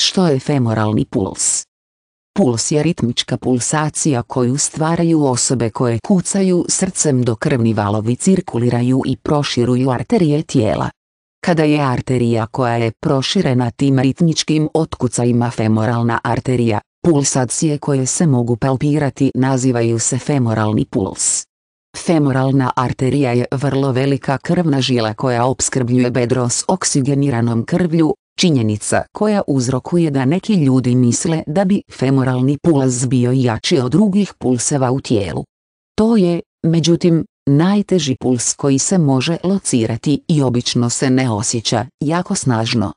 Što je femoralni puls? Puls je ritmička pulsacija koju stvaraju osobe koje kucaju srcem do krvni valovi cirkuliraju i proširuju arterije tijela. Kada je arterija koja je proširena tim ritmičkim otkucajima femoralna arterija, pulsacije koje se mogu palpirati nazivaju se femoralni puls. Femoralna arterija je vrlo velika krvna žila koja opskrbljuje bedro s oksigeniranom krvlju, Činjenica koja uzrokuje da neki ljudi misle da bi femoralni puls bio jači od drugih pulseva u tijelu. To je, međutim, najteži puls koji se može locirati i obično se ne osjeća jako snažno.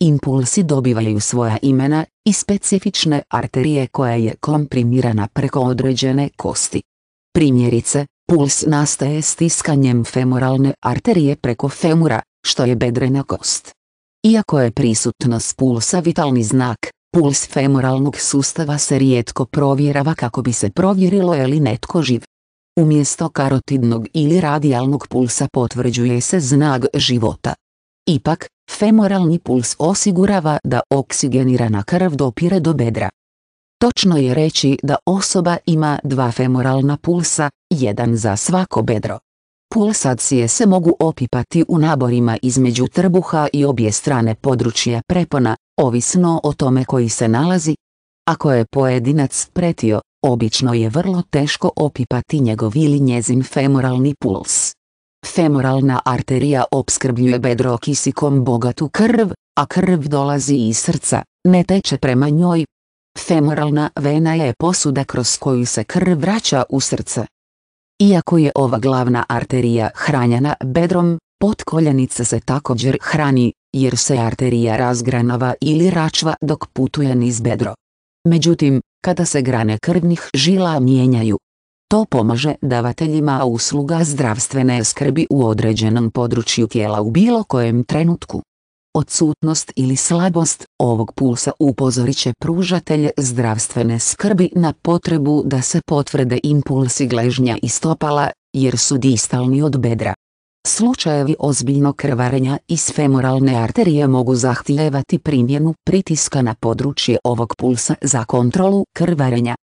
Impulsi dobivaju svoja imena i specifične arterije koja je komprimirana preko određene kosti. Primjerice, puls nastaje stiskanjem femoralne arterije preko femura, što je bedrena kost. Iako je prisutnost pulsa vitalni znak, puls femoralnog sustava se rijetko provjerava kako bi se provjerilo je li netko živ. Umjesto karotidnog ili radijalnog pulsa potvrđuje se znak života. Ipak, femoralni puls osigurava da oksigenirana krv dopire do bedra. Točno je reći da osoba ima dva femoralna pulsa, jedan za svako bedro. Pulsacije se mogu opipati u naborima između trbuha i obje strane područja prepona, ovisno o tome koji se nalazi. Ako je pojedinac pretio, obično je vrlo teško opipati njegov ili njezin femoralni puls. Femoralna arterija opskrbljuje bedro kisikom bogatu krv, a krv dolazi iz srca, ne teče prema njoj. Femoralna vena je posuda kroz koju se krv vraća u srce. Iako je ova glavna arterija hranjena bedrom, potkoljenica se također hrani, jer se arterija razgranava ili račva dok putuje niz bedro. Međutim, kada se grane krvnih žila mijenjaju, to pomaže davateljima usluga zdravstvene skrbi u određenom području tijela u bilo kojem trenutku. Odsutnost ili slabost ovog pulsa upozorit će pružatelje zdravstvene skrbi na potrebu da se potvrde impulsi gležnja i stopala, jer su distalni od bedra. Slučajevi ozbiljnog krvarenja iz femoralne arterije mogu zahtijevati primjenu pritiska na područje ovog pulsa za kontrolu krvarenja.